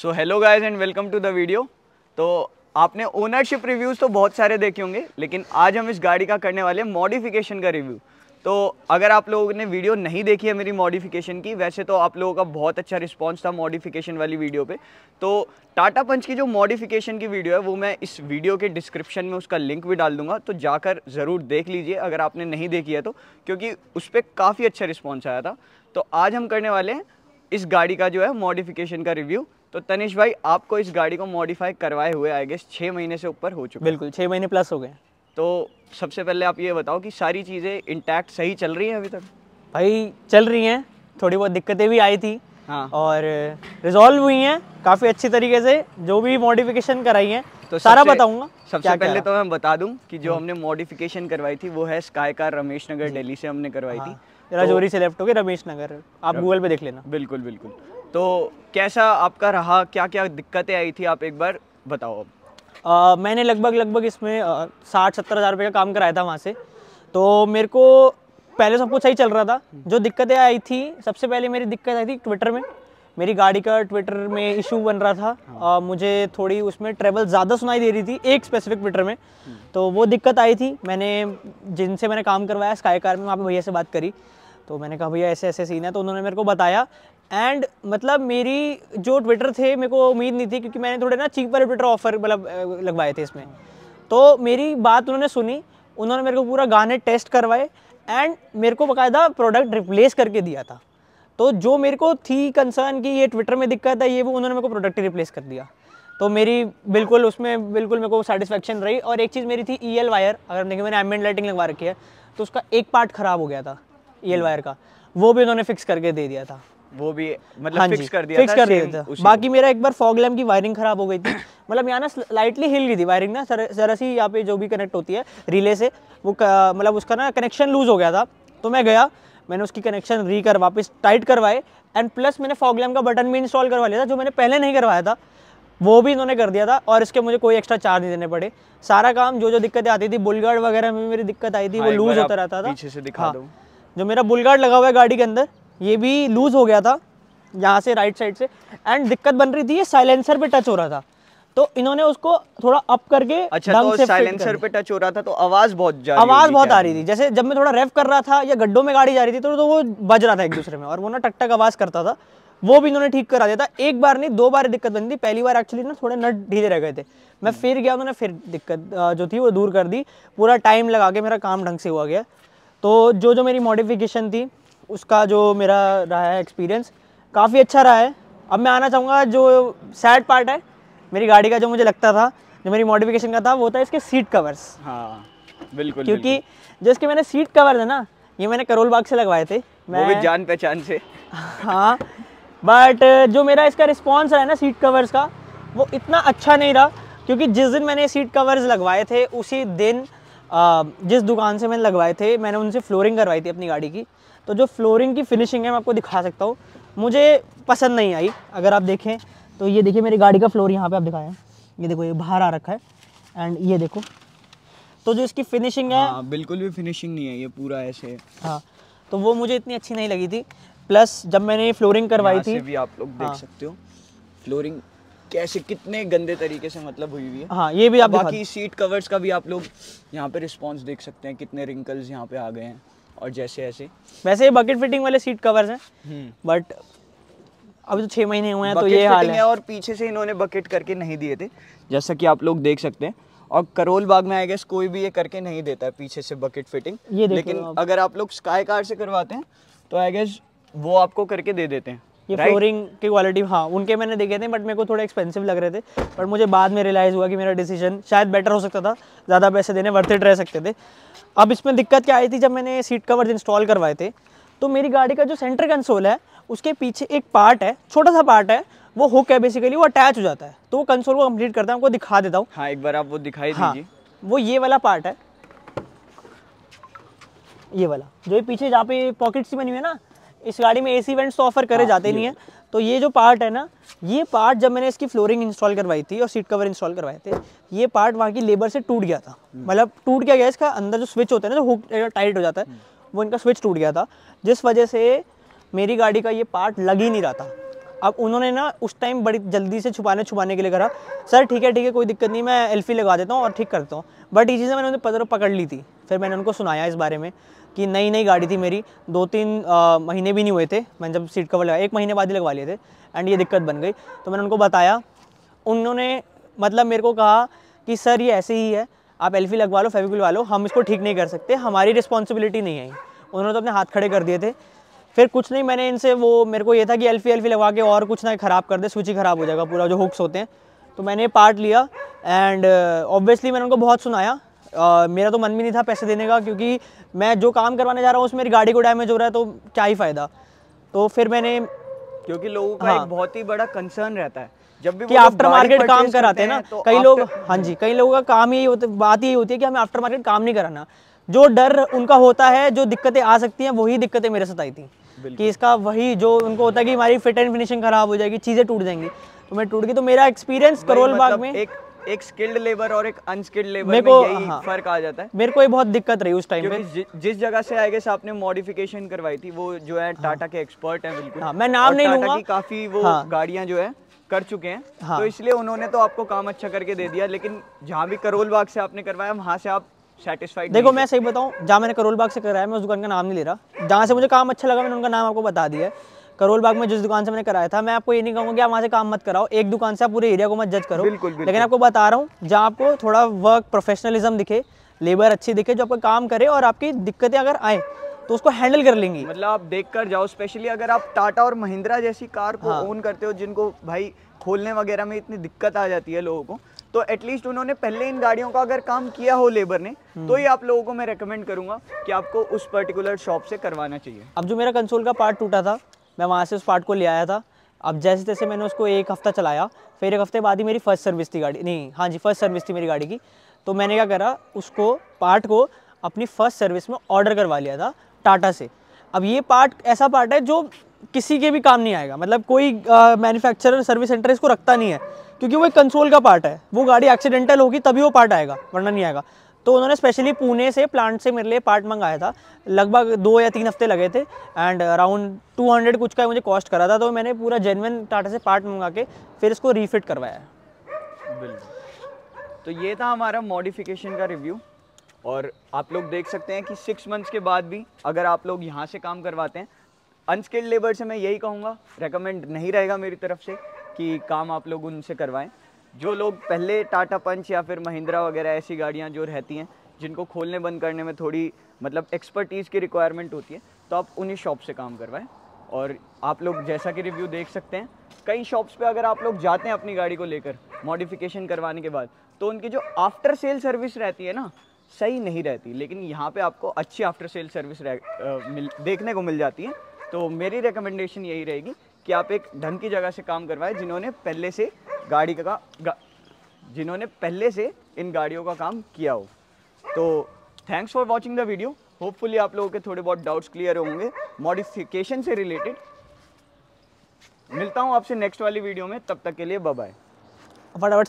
So hello guys and welcome to the video तो आपने ownership reviews तो बहुत सारे देखे होंगे लेकिन आज हम इस गाड़ी का करने वाले हैं मॉडिफिकेशन का रिव्यू तो अगर आप लोगों ने वीडियो नहीं देखी है मेरी मॉडिफिकेशन की वैसे तो आप लोगों का बहुत अच्छा रिस्पांस था मॉडिफिकेशन वाली वीडियो पे तो टाटा पंच की जो मॉडिफिकेशन की वीडियो है वो मैं इस वीडियो के डिस्क्रिप्शन में उसका लिंक भी डाल दूंगा तो जाकर ज़रूर देख लीजिए अगर आपने नहीं देखी है तो क्योंकि उस पर काफ़ी अच्छा रिस्पॉन्स आया था तो आज हम करने वाले हैं इस गाड़ी का जो है मॉडिफिकेशन का रिव्यू तो तनिष भाई आपको इस गाड़ी को मॉडिफाई करवाए हुए आई गेस छः महीने से ऊपर हो चुके बिल्कुल छः महीने प्लस हो गए तो सबसे पहले आप ये बताओ कि सारी चीज़ें इंटैक्ट सही चल रही हैं अभी तक भाई चल रही हैं थोड़ी बहुत दिक्कतें भी आई थी हाँ और रिजॉल्व हुई हैं काफ़ी अच्छी तरीके से जो भी मॉडिफिकेशन कराई हैं तो सारा बताऊंगा सबसे क्या पहले क्या तो मैं बता दूं कि जो हाँ। हमने मॉडिफिकेशन करवाई थी वो है स्काई कार रमेश नगर दिल्ली से हमने करवाई हाँ। थी राजौरी तो, से लेफ्ट हो गए रमेश नगर आप गूगल पे देख लेना बिल्कुल बिल्कुल तो कैसा आपका रहा क्या क्या दिक्कतें आई थी आप एक बार बताओ आ, मैंने लगभग लगभग इसमें साठ सत्तर हज़ार रुपये का काम कराया था वहाँ से तो मेरे को पहले सब कुछ सही चल रहा था जो दिक्कतें आई थी सबसे पहले मेरी दिक्कत आई थी ट्विटर में मेरी गाड़ी का ट्विटर में इशू बन रहा था आ, हाँ। मुझे थोड़ी उसमें ट्रेवल ज़्यादा सुनाई दे रही थी एक स्पेसिफिक ट्विटर में हम्म। तो वो दिक्कत आई थी मैंने जिनसे मैंने काम करवाया स्काई कार में वहाँ पर भैया से बात करी तो मैंने कहा भैया ऐसे ऐसे सीन है तो उन्होंने मेरे को बताया एंड मतलब मेरी जो ट्विटर थे मेरे को उम्मीद नहीं थी क्योंकि मैंने थोड़े ना चीप वाले ट्विटर ऑफर मतलब लगवाए थे इसमें तो मेरी बात उन्होंने सुनी उन्होंने मेरे को पूरा गाने टेस्ट करवाए एंड मेरे को बाकायदा प्रोडक्ट रिप्लेस करके दिया था तो जो मेरे को थी कंसर्न कि ये ट्विटर में दिक्कत है ये वो उन्होंने मेरे को प्रोडक्ट रिप्लेस कर दिया तो मेरी बिल्कुल उसमें बिल्कुल मेरे को सेटिस्फेक्शन रही और एक चीज़ मेरी थी ई एल वायर अगर देखिए मैंने एमबेंट लाइटिंग लगवा रखी है तो उसका एक पार्ट ख़राब हो गया था ई एल वायर का वो भी उन्होंने फिक्स करके दे दिया था वो भी मतलब हाँ फिक्स कर दिया फिक्स था, कर दिया था बाकी मेरा एक बार फॉग लैम्प की वायरिंग खराब हो गई थी मतलब यहाँ ना लाइटली हिल गई थी वायरिंग ना सर जरा सी यहाँ पे जो भी कनेक्ट होती है रिले से वो मतलब उसका ना कनेक्शन लूज़ हो गया था तो मैं गया मैंने उसकी कनेक्शन री कर वापस टाइट करवाए एंड प्लस मैंने फॉग लैम्प का बटन भी इंस्टॉल करवा लिया था जो मैंने पहले नहीं करवाया था वो भी इन्होंने कर दिया था और इसके मुझे कोई एक्स्ट्रा चार्ज नहीं देने पड़े सारा काम जो जो दिक्कतें आती थी बुलगार्ड वगैरह में मेरी दिक्कत आई थी हाँ, वो लूज होता रहता था पीछे से दिखा हाँ, जो मेरा बुलगार्ड लगा हुआ है गाड़ी के अंदर ये भी लूज़ हो गया था यहाँ से राइट साइड से एंड दिक्कत बन रही थी ये साइलेंसर पे टच हो रहा था तो इन्होंने उसको थोड़ा अप करके अच्छा तो से साइलेंसर पे टच हो रहा था तो आवाज बहुत जा आवाज बहुत आ रही थी जैसे जब मैं थोड़ा रेफ कर रहा था या गड्ढों में गाड़ी जा रही थी तो, तो वो बज रहा था एक दूसरे में और वो ना टक टक आवाज करता था वो भी इन्होंने ठीक करा दिया था एक बार नहीं दो बार दिक्कत बनी थी पहली बार एक्चुअली ना थोड़े नट ढीले रह गए थे मैं फिर गया उन्होंने फिर दिक्कत जो थी वो दूर कर दी पूरा टाइम लगा के मेरा काम ढंग से हुआ गया तो जो जो मेरी मॉडिफिकेशन थी उसका जो मेरा रहा है एक्सपीरियंस काफ़ी अच्छा रहा है अब मैं आना चाहूँगा जो सैड पार्ट है मेरी गाड़ी का जो मुझे लगता था जो मेरी मॉडिफिकेशन का था वो था इसके सीट कवर्स हाँ बिल्कुल क्योंकि जो इसके मैंने सीट कवर है ना ये मैंने करोल बाग से लगवाए थे मैं वो भी जान पहचान से हाँ बट जो मेरा इसका रिस्पॉन्स रहा है ना सीट कवर्स का वो इतना अच्छा नहीं रहा क्योंकि जिस दिन मैंने सीट कवर्स लगवाए थे उसी दिन जिस दुकान से मैंने लगवाए थे मैंने उनसे फ्लोरिंग करवाई थी अपनी गाड़ी की तो जो फ्लोरिंग की फिनिशिंग है मैं आपको दिखा सकता हूँ मुझे पसंद नहीं आई अगर आप देखें तो ये देखिए मेरी गाड़ी का फ्लोर यहाँ पे आप दिखाएं ये देखो ये बाहर आ रखा है एंड ये देखो तो जो इसकी फिनिशिंग है हाँ, बिल्कुल भी फिनिशिंग नहीं है ये पूरा ऐसे हाँ तो वो मुझे इतनी अच्छी नहीं लगी थी प्लस जब मैंने ये फ्लोरिंग करवाई थी भी आप लोग देख हाँ। सकते हो फ्लोरिंग कैसे कितने गंदे तरीके से मतलब हुई हुई है हाँ ये भी आप बाकी सीट कवर्स का भी आप लोग यहाँ पे रिस्पॉन्स देख सकते हैं कितने रिंकल्स यहाँ पे आ गए हैं और जैसे ऐसे वैसे ये बकेट फिटिंग वाले सीट कवर्स हैं बट हम्म। अब तो छः महीने हुए हैं तो ये हाल है और पीछे से इन्होंने बकेट करके नहीं दिए थे जैसा कि आप लोग देख सकते हैं और करोल बाग में आई गेस कोई भी ये करके नहीं देता है पीछे से बकेट फिटिंग ये लेकिन अगर आप लोग स्काई कार से करवाते हैं तो आई गेस वो आपको करके दे देते हैं ये right? फ्लोरिंग की क्वालिटी हाँ उनके मैंने देखे थे बट मेरे को थोड़े एक्सपेंसिव लग रहे थे बट मुझे बाद में रियलाइज़ हुआ कि मेरा डिसीजन शायद बेटर हो सकता था ज़्यादा पैसे देने वर्थ इट रह सकते थे अब इसमें दिक्कत क्या आई थी जब मैंने सीट कवर इंस्टॉल करवाए थे तो मेरी गाड़ी का जो सेंटर कंसोल है उसके पीछे एक पार्ट है छोटा सा पार्ट है वो हुक है बेसिकली वो अटैच हो जाता है तो वो कंसोल को कंप्लीट करता है आपको दिखा देता हूँ हाँ एक बार आप वो दिखाई हाँ वो ये वाला पार्ट है ये वाला जो ये पीछे जहाँ पे पॉकेट सी बनी हुई है ना इस गाड़ी में एसी वेंट्स तो ऑफर करे हाँ, जाते नहीं तो है तो ये जो पार्ट है ना ये पार्ट जब मैंने इसकी फ्लोरिंग इंस्टॉल करवाई थी और सीट कवर इंस्टॉल करवाए थे ये पार्ट वहाँ की लेबर से टूट गया था हम्म। मतलब टूट गया गया इसका अंदर जो स्विच होता है ना जो हुक टाइट हो जाता है हम्म। वो इनका स्विच टूट गया था जिस वजह से मेरी गाड़ी का ये पार्ट लग ही नहीं रहा था अब उन्होंने ना उस टाइम बड़ी जल्दी से छुपाने छुपाने के लिए करा सर ठीक है ठीक है कोई दिक्कत नहीं मैं एल्फी लगा देता हूँ और ठीक करता हूँ बट ये चीज़ें मैंने उन्हें पकड़ ली थी फिर मैंने उनको सुनाया इस बारे में कि नई नई गाड़ी थी मेरी दो तीन आ, महीने भी नहीं हुए थे मैंने जब सीट कवर लगाया एक महीने बाद ही लगवा लिए थे एंड ये दिक्कत बन गई तो मैंने उनको बताया उन्होंने मतलब मेरे को कहा कि सर ये ऐसे ही है आप एल्फी लगवा लो फेविकुल लगवा लो हम इसको ठीक नहीं कर सकते हमारी रिस्पॉन्सिबिलिटी नहीं है उन्होंने तो अपने हाथ खड़े कर दिए थे फिर कुछ नहीं मैंने इनसे वो मेरे को ये था कि एल्फी एल्फी लगा के और कुछ ना ख़राब कर दे स्विच ही ख़राब हो जाएगा पूरा जो हुक्स होते हैं तो मैंने पार्ट लिया एंड ऑब्वियसली uh, मैंने उनको बहुत सुनाया uh, मेरा तो मन भी नहीं था पैसे देने का क्योंकि मैं जो काम करवाने जा रहा हूँ उसमें मेरी गाड़ी को डैमेज हो रहा है तो क्या ही फ़ायदा तो फिर मैंने क्योंकि लोगों का हाँ, एक बहुत ही बड़ा कंसर्न रहता है जब भी कि आफ्टर मार्केट काम कराते हैं ना तो कई लोग हाँ जी कई लोगों का काम यही होता बात यही होती है कि हमें आफ्टर मार्केट काम नहीं कराना जो डर उनका होता है जो दिक्कतें आ सकती हैं वही दिक्कतें मेरे साथ आई थी कि इसका वही जो उनको होता है कि हमारी फिट एंड फिनिशिंग खराब हो जाएगी चीज़ें टूट जाएंगी तो मैं टूट गई तो मेरा एक्सपीरियंस करोल बाग में एक एक स्किल्ड लेबर और एक अनस्किल्ड लेबर में यही हाँ, फर्क आ जाता है मेरे को ये बहुत दिक्कत रही उस टाइम पे जि, जिस जगह से आई गेस आपने मॉडिफिकेशन करवाई थी वो जो है टाटा हाँ, के एक्सपर्ट है बिल्कुल हाँ, मैं नाम नहीं लूंगा की काफी वो हाँ, गाड़ियां जो है कर चुके हैं हाँ, तो इसलिए उन्होंने तो आपको काम अच्छा करके दे दिया लेकिन जहाँ भी करोल बाग से आपने करवाया वहाँ से आप सेटिस्फाइड देखो मैं सही बताऊँ जहाँ मैंने करोल बाग से कराया मैं उस दुकान का नाम नहीं ले रहा जहाँ से मुझे काम अच्छा लगा मैंने उनका नाम आपको बता दिया करोल बाग में जिस दुकान से मैंने कराया था मैं आपको ये नहीं कहूँगा कि आप वहाँ से काम मत कराओ एक दुकान से आप पूरे एरिया को मत जज करो बिल्कुल, बिल्कुल। लेकिन आपको बता रहा हूँ जहाँ आपको थोड़ा वर्क प्रोफेशनलिज्म दिखे लेबर अच्छी दिखे जो आपका काम करे और आपकी दिक्कतें अगर आए तो उसको हैंडल कर लेंगी मतलब आप देख कर जाओ स्पेशली अगर आप टाटा और महिंद्रा जैसी कार को ओन हाँ। करते हो जिनको भाई खोलने वगैरह में इतनी दिक्कत आ जाती है लोगों को तो एटलीस्ट उन्होंने पहले इन गाड़ियों का अगर काम किया हो लेबर ने हम्म। तो ये आप लोगों को मैं रिकमेंड करूँगा कि आपको उस पर्टिकुलर शॉप से करवाना चाहिए अब जो मेरा कंसोल का पार्ट टूटा था मैं वहाँ से उस पार्ट को ले आया था अब जैसे तैसे मैंने उसको एक हफ़्ता चलाया फिर एक हफ्ते बाद ही मेरी फर्स्ट सर्विस थी गाड़ी नहीं हाँ जी फर्स्ट सर्विस थी मेरी गाड़ी की तो मैंने क्या करा उसको पार्ट को अपनी फ़र्स्ट सर्विस में ऑर्डर करवा लिया था टाटा से अब ये पार्ट ऐसा पार्ट है जो किसी के भी काम नहीं आएगा मतलब कोई मैन्युफैक्चरर सर्विस सेंटर इसको रखता नहीं है क्योंकि वो एक कंसोल का पार्ट है वो गाड़ी एक्सीडेंटल होगी तभी वो पार्ट आएगा वरना नहीं आएगा तो उन्होंने स्पेशली पुणे से प्लांट से मेरे लिए पार्ट मंगाया था लगभग दो या तीन हफ्ते लगे थे एंड अराउंड हंड्रेड कुछ का मुझे कॉस्ट करा था तो मैंने पूरा जेनविन टाटा से पार्ट मंगा के फिर इसको रीफिट करवाया तो ये था हमारा मॉडिफिकेशन का रिव्यू और आप लोग देख सकते हैं कि सिक्स मंथ्स के बाद भी अगर आप लोग यहाँ से काम करवाते हैं अनस्किल्ड लेबर से मैं यही कहूँगा रेकमेंड नहीं रहेगा मेरी तरफ से कि काम आप लोग उनसे करवाएं जो लोग पहले टाटा पंच या फिर महिंद्रा वगैरह ऐसी गाड़ियाँ जो रहती हैं जिनको खोलने बंद करने में थोड़ी मतलब एक्सपर्टीज़ की रिक्वायरमेंट होती है तो आप उन्हीं शॉप से काम करवाएं और आप लोग जैसा कि रिव्यू देख सकते हैं कई शॉप्स पे अगर आप लोग जाते हैं अपनी गाड़ी को लेकर मॉडिफिकेशन करवाने के बाद तो उनकी जो आफ्टर सेल सर्विस रहती है ना सही नहीं रहती लेकिन यहाँ पे आपको अच्छी आफ्टर सेल सर्विस आ, मिल देखने को मिल जाती है तो मेरी रिकमेंडेशन यही रहेगी कि आप एक ढंग की जगह से काम करवाएं जिन्होंने पहले से गाड़ी का गा, जिन्होंने पहले से इन गाड़ियों का काम किया हो तो thanks for watching the video hopefully आप लोगों के थोड़े बहुत डाउट्स क्लियर होंगे मॉडिफिकेशन से रिलेटेड मिलता हूँ आपसे नेक्स्ट वाली वीडियो में तब तक के लिए बाय फटाफट